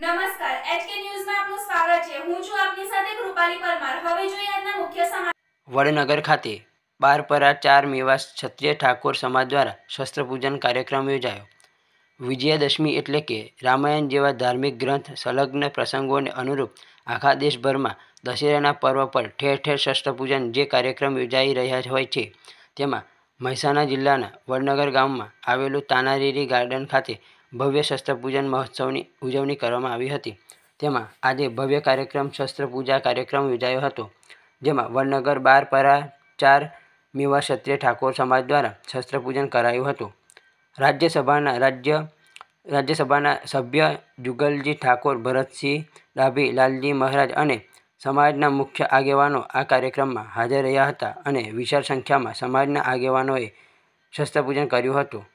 નમસ્કાર એચકે ન્યૂઝમાં આપનું સ્વાગત છે હું છું આપની સાથે કૃપાલી પરમાર હવે જોઈએ આજના મુખ્ય સમાચાર વડનગર ખાતે બારપરા ચાર મેવાસ ક્ષત્રિય ઠાકોર સમાજ દ્વારા શસ્ત્રપૂજન કાર્યક્રમ યોજાયો વિજયાદશમી એટલે કે રામાયણ જેવા ધાર્મિક ગ્રંથ સંલગ્ન પ્રસંગોને અનુરૂપ આખા દેશભરમાં દશેરાના પર્વ પર ઠેર ઠેર શસ્ત્રપૂજન જે કાર્યક્રમ યોજાઈ રહ્યા હોય છે તેમાં મહેસાણા જિલ્લાના વડનગર ગામમાં આવેલું તાનારીરી ગાર્ડન ખાતે ભવ્ય શસ્ત્રપૂજન મહોત્સવની ઉજવણી કરવામાં આવી હતી તેમાં આજે ભવ્ય કાર્યક્રમ શસ્ત્રપૂજા કાર્યક્રમ યોજાયો હતો જેમાં વડનગર બારપરા ચાર મેવા ક્ષત્રિય ઠાકોર સમાજ દ્વારા શસ્ત્રપૂજન કરાયું હતું રાજ્યસભાના રાજ્ય રાજ્યસભાના સભ્ય જુગલજી ઠાકોર ભરતસિંહ ડાભી લાલજી મહારાજ અને સમાજના મુખ્ય આગેવાનો આ કાર્યક્રમમાં હાજર રહ્યા હતા અને વિશાળ સંખ્યામાં સમાજના આગેવાનોએ શસ્ત્રપૂજન કર્યું હતું